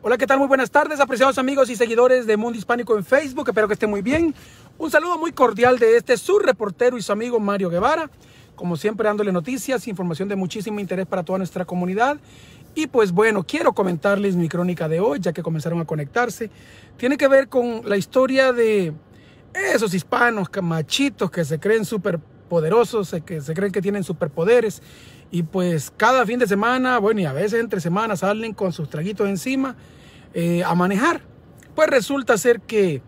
Hola, ¿qué tal? Muy buenas tardes, apreciados amigos y seguidores de Mundo Hispánico en Facebook. Espero que estén muy bien. Un saludo muy cordial de este su reportero y su amigo Mario Guevara. Como siempre, dándole noticias, información de muchísimo interés para toda nuestra comunidad. Y pues bueno, quiero comentarles mi crónica de hoy, ya que comenzaron a conectarse. Tiene que ver con la historia de esos hispanos machitos que se creen súper poderosos, se creen que tienen superpoderes. Y pues cada fin de semana, bueno, y a veces entre semanas salen con sus traguitos encima eh, a manejar. Pues resulta ser que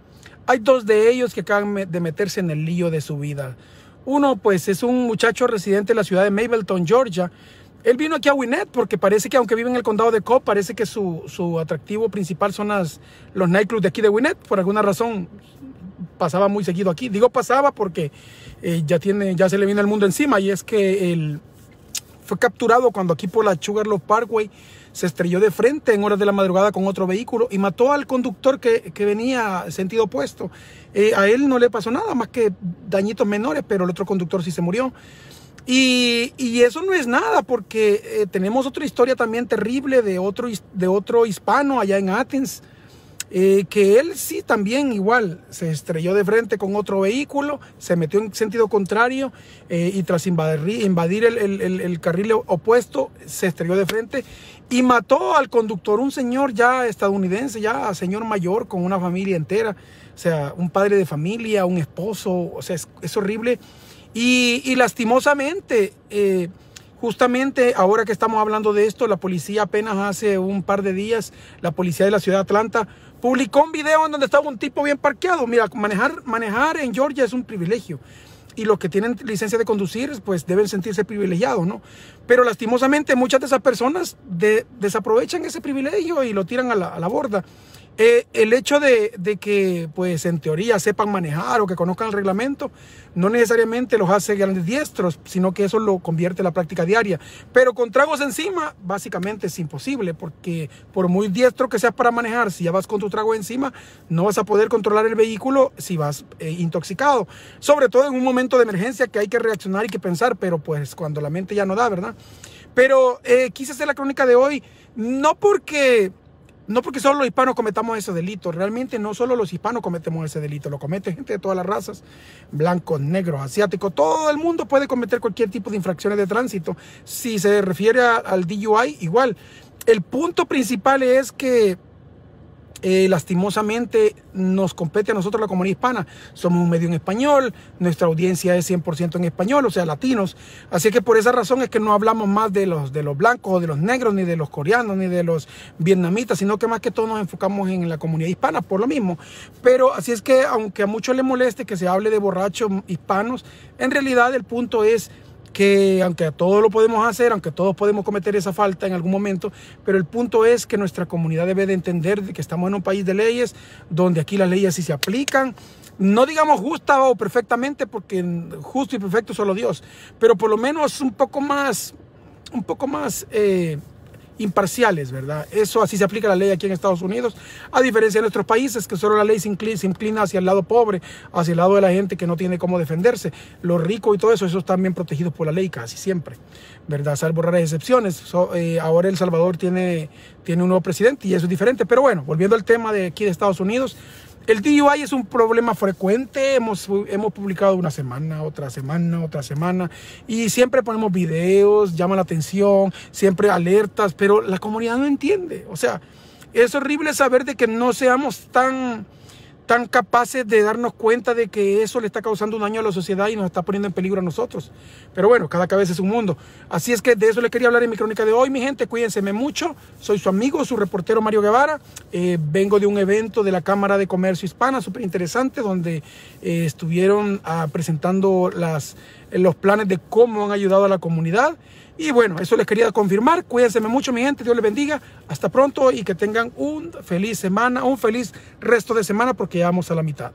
hay dos de ellos que acaban de meterse en el lío de su vida. Uno, pues es un muchacho residente de la ciudad de Mableton, Georgia. Él vino aquí a Winnet porque parece que aunque vive en el condado de Cobb, parece que su, atractivo principal son las, los nightclubs de aquí de Winnet. Por alguna razón pasaba muy seguido aquí. Digo pasaba porque eh, ya, tiene, ya se le viene el mundo encima y es que él fue capturado cuando aquí por la Sugarloaf Parkway se estrelló de frente en horas de la madrugada con otro vehículo y mató al conductor que, venía sentido opuesto. Eh, a él no le pasó nada más que dañitos menores, pero el otro conductor sí se murió. Y, eso no es nada porque eh, tenemos otra historia también terrible de otro, de otro hispano allá en Athens eh, que él sí también igual se estrelló de frente con otro vehículo, se metió en sentido contrario eh, y tras invadir, el, carril opuesto se estrelló de frente y mató al conductor, un señor ya estadounidense, ya señor mayor con una familia entera, o sea, un padre de familia, un esposo, o sea, es, horrible y, lastimosamente... Eh, Justamente ahora que estamos hablando de esto, la policía apenas hace un par de días, la policía de la ciudad de Atlanta publicó un video en donde estaba un tipo bien parqueado. Mira, manejar, manejar en Georgia es un privilegio y los que tienen licencia de conducir, pues deben sentirse privilegiados, ¿no? Pero lastimosamente muchas de esas personas desaprovechan ese privilegio y lo tiran a la, borda. Eh, el hecho de, que, pues, en teoría sepan manejar o que conozcan el reglamento, no necesariamente los hace grandes diestros, sino que eso lo convierte en la práctica diaria. Pero con tragos encima, básicamente es imposible, porque por muy diestro que seas para manejar, si ya vas con tu trago encima, no vas a poder controlar el vehículo si vas eh, intoxicado, sobre todo en un momento de emergencia que hay que reaccionar y que pensar, pero pues cuando la mente ya no da, ¿verdad? Pero eh, quise hacer la crónica de hoy, no porque no porque solo los hispanos cometamos ese delito, realmente no solo los hispanos cometemos ese delito, lo comete gente de todas las razas, blanco, negro, asiático, todo el mundo puede cometer cualquier tipo de infracciones de tránsito. Si se refiere al DUI, igual. El punto principal es que eh, lastimosamente nos compete a nosotros la comunidad hispana. Somos un medio en español, nuestra audiencia es 100% en español, o sea, latinos. Así que por esa razón es que no hablamos más de los, de los blancos, o de los negros, ni de los coreanos, ni de los vietnamitas, sino que más que todo nos enfocamos en la comunidad hispana, por lo mismo. Pero así es que aunque a muchos les moleste que se hable de borrachos hispanos, en realidad el punto es que aunque todos lo podemos hacer, aunque todos podemos cometer esa falta en algún momento, pero el punto es que nuestra comunidad debe de entender que estamos en un país de leyes, donde aquí las leyes sí se aplican, no digamos justa o perfectamente, porque justo y perfecto solo Dios, pero por lo menos un poco más, un poco más... Eh, imparciales, ¿verdad? Eso así se aplica la ley aquí en Estados Unidos, a diferencia de nuestros países, que solo la ley se inclina, hacia el lado pobre, hacia el lado de la gente que no tiene cómo defenderse. Los ricos y todo eso, esos están bien protegidos por la ley casi siempre, ¿verdad? Salvo raras excepciones. Eh, ahora El Salvador tiene, tiene un nuevo presidente y eso es diferente. Pero bueno, volviendo al tema de aquí de Estados Unidos. El DUI es un problema frecuente, hemos, hemos publicado una semana, otra semana, otra semana, y siempre ponemos videos, llama la atención, siempre alertas, pero la comunidad no entiende. O sea, es horrible saber de que no seamos tan están capaces de darnos cuenta de que eso le está causando un daño a la sociedad y nos está poniendo en peligro a nosotros. Pero bueno, cada cabeza es un mundo. Así es que de eso les quería hablar en mi crónica de hoy, mi gente. cuídense mucho. Soy su amigo, su reportero Mario Guevara. Eh, vengo de un evento de la Cámara de Comercio Hispana, súper interesante, donde eh, estuvieron ah, presentando las los planes de cómo han ayudado a la comunidad. Y bueno, eso les quería confirmar. Cuídense mucho, mi gente. Dios les bendiga. Hasta pronto y que tengan un feliz semana, un feliz resto de semana porque ya vamos a la mitad.